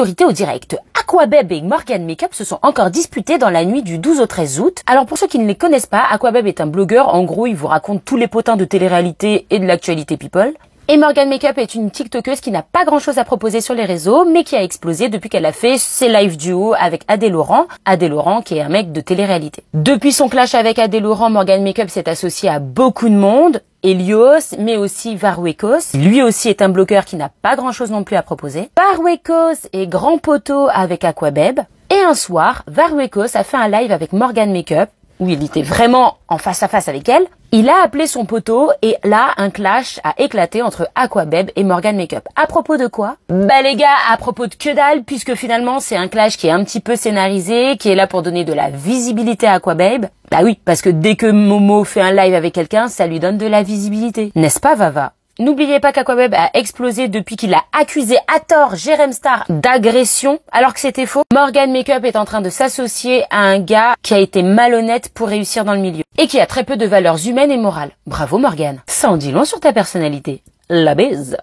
au direct. Aquabeb et Morgan Makeup se sont encore disputés dans la nuit du 12 au 13 août. Alors pour ceux qui ne les connaissent pas, Aquabab est un blogueur. En gros, il vous raconte tous les potins de télé-réalité et de l'actualité people. Et Morgan Makeup est une TikTokeuse qui n'a pas grand chose à proposer sur les réseaux, mais qui a explosé depuis qu'elle a fait ses live duo avec Adé Laurent. Adé Laurent, qui est un mec de télé-réalité. Depuis son clash avec Adé Laurent, Morgan Makeup s'est associé à beaucoup de monde. Elios mais aussi Varuecos Lui aussi est un bloqueur qui n'a pas grand-chose non plus à proposer. varuecos est grand poteau avec Aquabeb. Et un soir, Varuecos a fait un live avec Morgan Makeup où il était vraiment en face à face avec elle, il a appelé son poteau et là, un clash a éclaté entre Aquabeb et Morgan Makeup. À propos de quoi Bah les gars, à propos de que dalle, puisque finalement c'est un clash qui est un petit peu scénarisé, qui est là pour donner de la visibilité à Aquababe. Bah oui, parce que dès que Momo fait un live avec quelqu'un, ça lui donne de la visibilité. N'est-ce pas Vava N'oubliez pas qu'Aquaweb a explosé depuis qu'il a accusé à tort Jerem Star d'agression, alors que c'était faux. Morgan Makeup est en train de s'associer à un gars qui a été malhonnête pour réussir dans le milieu et qui a très peu de valeurs humaines et morales. Bravo Morgan. Sans en dit long sur ta personnalité. La baise.